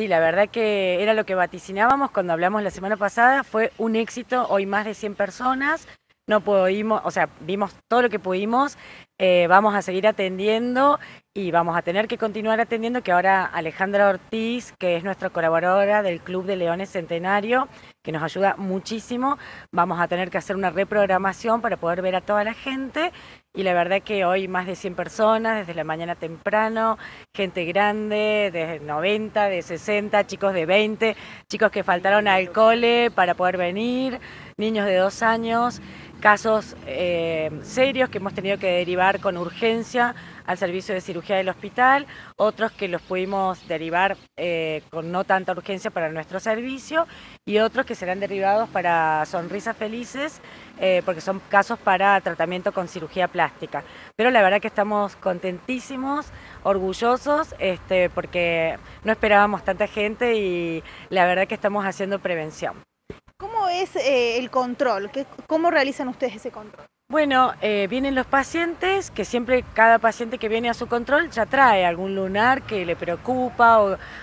Sí, la verdad que era lo que vaticinábamos cuando hablamos la semana pasada. Fue un éxito, hoy más de 100 personas. No pudimos, o sea, vimos todo lo que pudimos. Eh, vamos a seguir atendiendo y vamos a tener que continuar atendiendo que ahora Alejandra Ortiz, que es nuestra colaboradora del Club de Leones Centenario, que nos ayuda muchísimo, vamos a tener que hacer una reprogramación para poder ver a toda la gente y la verdad que hoy más de 100 personas, desde la mañana temprano, gente grande, de 90, de 60, chicos de 20, chicos que faltaron al cole para poder venir, niños de dos años, casos eh, serios que hemos tenido que derivar con urgencia al servicio de cirugía del hospital, otros que los pudimos derivar eh, con no tanta urgencia para nuestro servicio y otros que serán derivados para sonrisas felices, eh, porque son casos para tratamiento con cirugía plástica. Pero la verdad que estamos contentísimos, orgullosos, este, porque no esperábamos tanta gente y la verdad que estamos haciendo prevención. ¿Cómo es eh, el control? ¿Cómo realizan ustedes ese control? Bueno, eh, vienen los pacientes, que siempre cada paciente que viene a su control ya trae algún lunar que le preocupa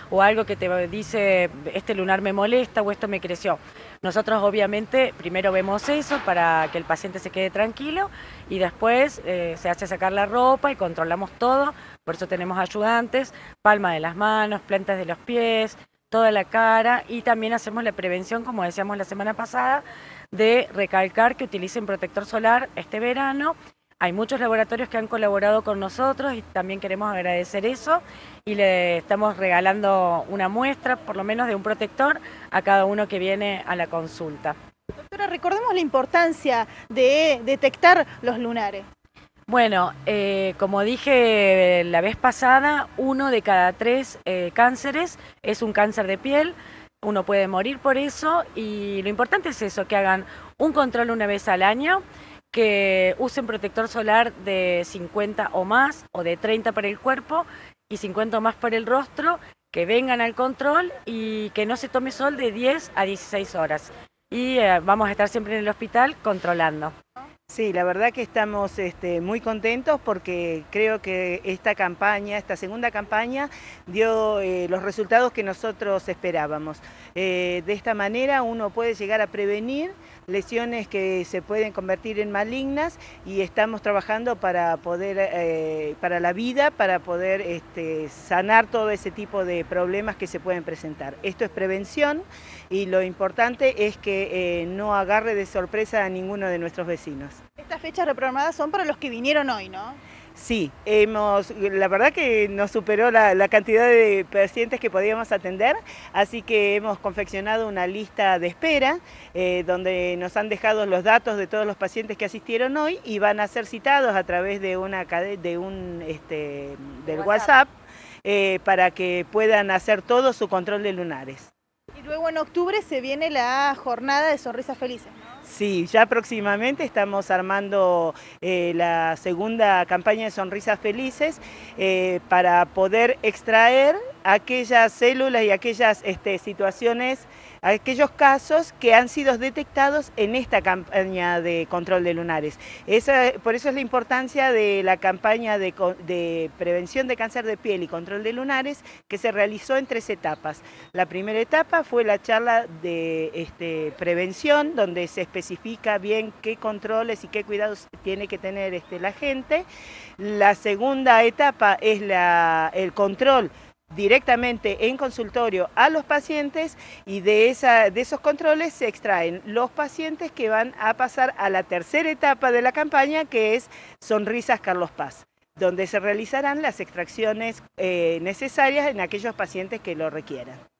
o, algo que te dice, este lunar me molesta o esto me creció. Nosotros obviamente primero vemos eso para que el paciente se quede tranquilo y después eh, se hace sacar la ropa y controlamos todo. Por eso tenemos ayudantes, palma de las manos, plantas de los pies, toda la cara y también hacemos la prevención, como decíamos la semana pasada, de recalcar que utilicen protector solar este verano. Hay muchos laboratorios que han colaborado con nosotros y también queremos agradecer eso y le estamos regalando una muestra, por lo menos de un protector, a cada uno que viene a la consulta. Doctora, recordemos la importancia de detectar los lunares. Bueno, eh, como dije la vez pasada, uno de cada tres eh, cánceres es un cáncer de piel uno puede morir por eso y lo importante es eso, que hagan un control una vez al año, que usen protector solar de 50 o más o de 30 para el cuerpo y 50 o más para el rostro, que vengan al control y que no se tome sol de 10 a 16 horas. Y eh, vamos a estar siempre en el hospital controlando. Sí, la verdad que estamos este, muy contentos porque creo que esta campaña, esta segunda campaña, dio eh, los resultados que nosotros esperábamos. Eh, de esta manera uno puede llegar a prevenir lesiones que se pueden convertir en malignas y estamos trabajando para poder, eh, para la vida, para poder este, sanar todo ese tipo de problemas que se pueden presentar. Esto es prevención y lo importante es que eh, no agarre de sorpresa a ninguno de nuestros vecinos. Estas fechas reprogramadas son para los que vinieron hoy, ¿no? Sí, hemos, la verdad que nos superó la, cantidad de pacientes que podíamos atender, así que hemos confeccionado una lista de espera eh, donde nos han dejado los datos de todos los pacientes que asistieron hoy y van a ser citados a través de una de un este, del WhatsApp, eh, para que puedan hacer todo su control de lunares. Y luego en octubre se viene la jornada de sonrisas felices. Sí, ya próximamente estamos armando eh, la segunda campaña de Sonrisas Felices eh, para poder extraer aquellas células y aquellas este, situaciones, aquellos casos que han sido detectados en esta campaña de control de lunares. por eso es la importancia de la campaña de, prevención de cáncer de piel y control de lunares que se realizó en tres etapas. La primera etapa fue la charla de este, prevención, donde se especifica bien qué controles y qué cuidados tiene que tener este, la gente. La segunda etapa es el control directamente en consultorio a los pacientes y de, esos controles se extraen los pacientes que van a pasar a la tercera etapa de la campaña que es Sonrisas Carlos Paz donde se realizarán las extracciones eh, necesarias en aquellos pacientes que lo requieran.